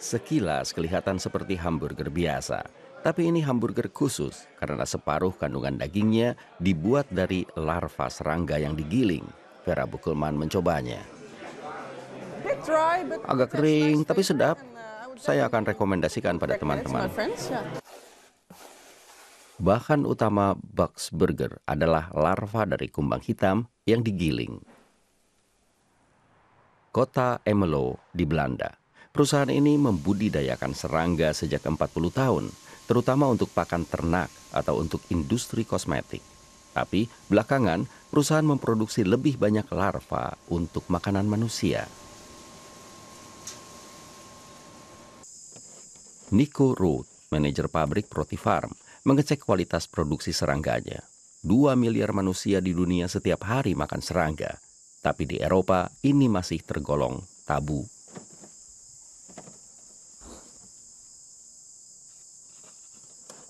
Sekilas kelihatan seperti hamburger biasa, tapi ini hamburger khusus karena separuh kandungan dagingnya dibuat dari larva serangga yang digiling. Vera Bukulman mencobanya. Agak kering, tapi sedap. Uh, Saya akan rekomendasikan pada teman-teman. Bahan utama Bugs Burger adalah larva dari kumbang hitam yang digiling. Kota Emelo di Belanda. Perusahaan ini membudidayakan serangga sejak 40 tahun, terutama untuk pakan ternak atau untuk industri kosmetik. Tapi belakangan perusahaan memproduksi lebih banyak larva untuk makanan manusia. Nico Roth, manajer pabrik Protifarm, mengecek kualitas produksi serangganya. Dua miliar manusia di dunia setiap hari makan serangga, tapi di Eropa ini masih tergolong tabu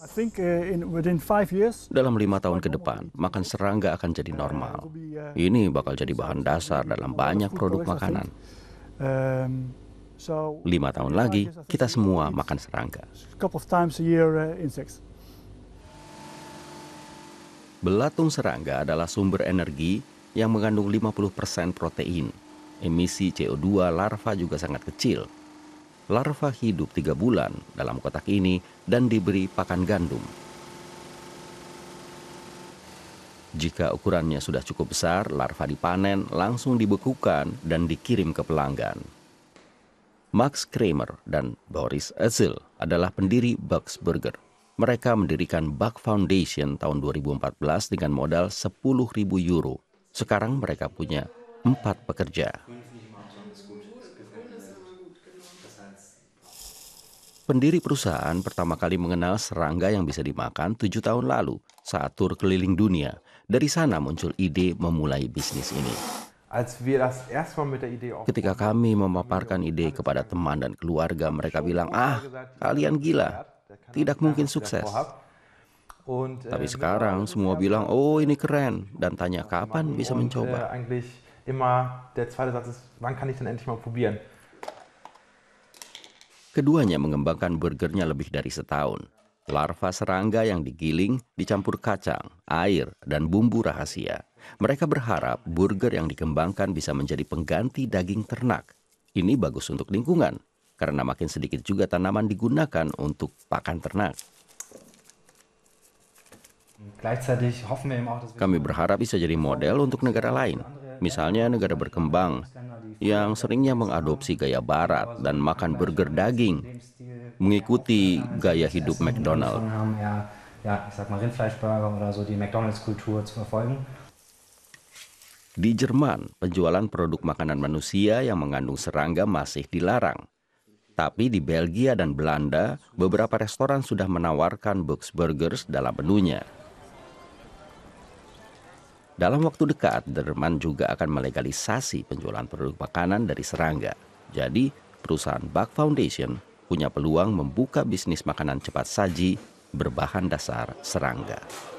Uh, dalam lima tahun ke depan, makan serangga akan jadi normal. Uh, Ini bakal jadi bahan dasar dalam banyak produk makanan. Um, lima tahun lagi, kita semua makan serangga. Uh, Belatung serangga adalah sumber energi yang mengandung 50% protein. Emisi CO2 larva juga sangat kecil, larva hidup tiga bulan dalam kotak ini dan diberi pakan gandum. Jika ukurannya sudah cukup besar, larva dipanen, langsung dibekukan, dan dikirim ke pelanggan. Max Kramer dan Boris Ezel adalah pendiri Bugs Burger. Mereka mendirikan Bug Foundation tahun 2014 dengan modal 10.000 euro. Sekarang mereka punya empat pekerja. Pendiri perusahaan pertama kali mengenal serangga yang bisa dimakan tujuh tahun lalu saat tur keliling dunia. Dari sana muncul ide memulai bisnis ini. Ketika kami memaparkan ide kepada teman dan keluarga, mereka bilang, "Ah, kalian gila, tidak mungkin sukses." Äh, Tapi sekarang semua bilang, "Oh, ini keren," dan tanya kapan bisa mencoba. Keduanya mengembangkan burgernya lebih dari setahun. Larva serangga yang digiling dicampur kacang, air, dan bumbu rahasia. Mereka berharap burger yang dikembangkan bisa menjadi pengganti daging ternak. Ini bagus untuk lingkungan, karena makin sedikit juga tanaman digunakan untuk pakan ternak. Kami berharap bisa jadi model untuk negara lain, misalnya negara berkembang, yang seringnya mengadopsi gaya barat dan makan burger daging, mengikuti gaya hidup McDonald. Um di Jerman, penjualan produk makanan manusia yang mengandung serangga masih dilarang. Tapi di Belgia dan Belanda, beberapa restoran sudah menawarkan box burgers dalam menunya. Dalam waktu dekat, Derman juga akan melegalisasi penjualan produk makanan dari serangga. Jadi, perusahaan Buck Foundation punya peluang membuka bisnis makanan cepat saji berbahan dasar serangga.